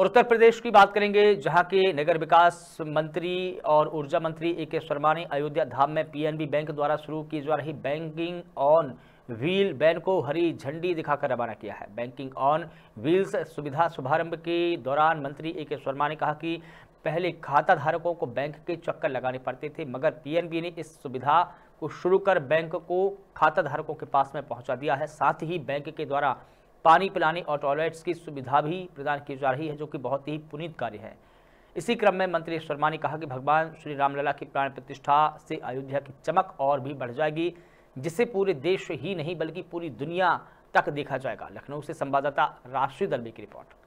उत्तर प्रदेश की बात करेंगे जहां के नगर विकास मंत्री और ऊर्जा मंत्री ए के शर्मा ने अयोध्या धाम में पीएनबी बैंक द्वारा शुरू की जा रही बैंकिंग ऑन व्हील बैन को हरी झंडी दिखाकर रवाना किया है बैंकिंग ऑन व्हील्स सुविधा शुभारंभ के दौरान मंत्री ए के शर्मा ने कहा कि पहले खाता धारकों को बैंक के चक्कर लगाने पड़ते थे मगर पी ने इस सुविधा को शुरू कर बैंक को खाता धारकों के पास में पहुंचा दिया है साथ ही बैंक के द्वारा पानी पिलाने और टॉयलेट्स की सुविधा भी प्रदान की जा रही है जो कि बहुत ही पुनीत कार्य है इसी क्रम में मंत्री शर्मा ने कहा कि भगवान श्री रामलला की प्राण प्रतिष्ठा से अयोध्या की चमक और भी बढ़ जाएगी जिसे पूरे देश ही नहीं बल्कि पूरी दुनिया तक देखा जाएगा लखनऊ से संवाददाता राष्ट्रीय दलवे की रिपोर्ट